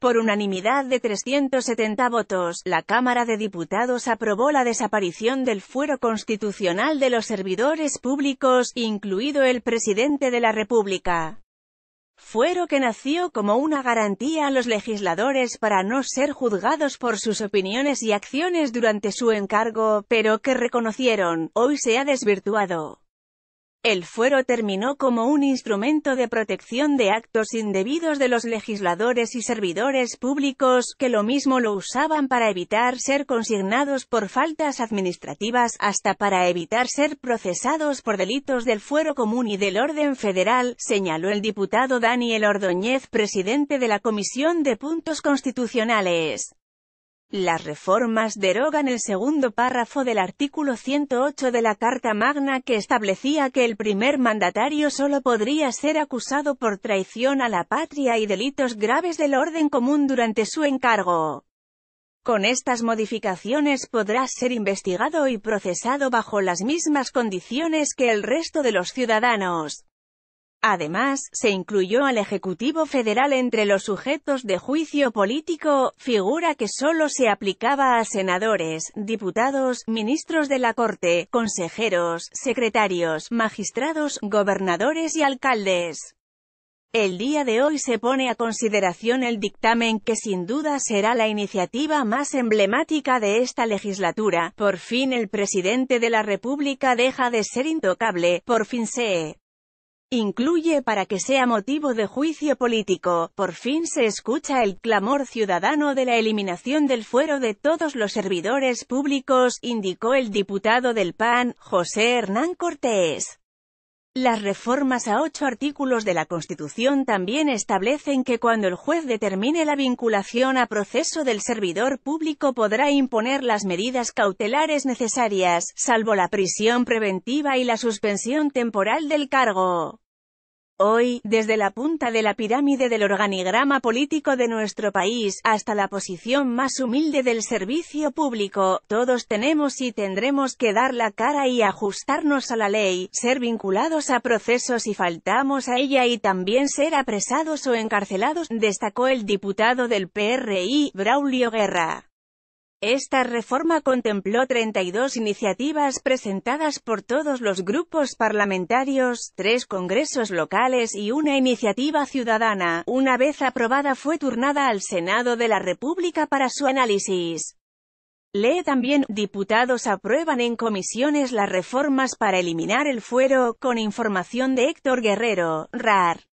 Por unanimidad de 370 votos, la Cámara de Diputados aprobó la desaparición del fuero constitucional de los servidores públicos, incluido el presidente de la República. Fuero que nació como una garantía a los legisladores para no ser juzgados por sus opiniones y acciones durante su encargo, pero que reconocieron, hoy se ha desvirtuado. El fuero terminó como un instrumento de protección de actos indebidos de los legisladores y servidores públicos, que lo mismo lo usaban para evitar ser consignados por faltas administrativas, hasta para evitar ser procesados por delitos del fuero común y del orden federal, señaló el diputado Daniel Ordóñez, presidente de la Comisión de Puntos Constitucionales. Las reformas derogan el segundo párrafo del artículo 108 de la Carta Magna que establecía que el primer mandatario solo podría ser acusado por traición a la patria y delitos graves del orden común durante su encargo. Con estas modificaciones podrá ser investigado y procesado bajo las mismas condiciones que el resto de los ciudadanos. Además, se incluyó al Ejecutivo Federal entre los sujetos de juicio político, figura que solo se aplicaba a senadores, diputados, ministros de la Corte, consejeros, secretarios, magistrados, gobernadores y alcaldes. El día de hoy se pone a consideración el dictamen que sin duda será la iniciativa más emblemática de esta legislatura. Por fin el presidente de la República deja de ser intocable, por fin se incluye para que sea motivo de juicio político. Por fin se escucha el clamor ciudadano de la eliminación del fuero de todos los servidores públicos, indicó el diputado del PAN, José Hernán Cortés. Las reformas a ocho artículos de la Constitución también establecen que cuando el juez determine la vinculación a proceso del servidor público podrá imponer las medidas cautelares necesarias, salvo la prisión preventiva y la suspensión temporal del cargo. Hoy, desde la punta de la pirámide del organigrama político de nuestro país, hasta la posición más humilde del servicio público, todos tenemos y tendremos que dar la cara y ajustarnos a la ley, ser vinculados a procesos y faltamos a ella y también ser apresados o encarcelados, destacó el diputado del PRI, Braulio Guerra. Esta reforma contempló 32 iniciativas presentadas por todos los grupos parlamentarios, tres congresos locales y una iniciativa ciudadana. Una vez aprobada fue turnada al Senado de la República para su análisis. Lee también, diputados aprueban en comisiones las reformas para eliminar el fuero, con información de Héctor Guerrero, RAR.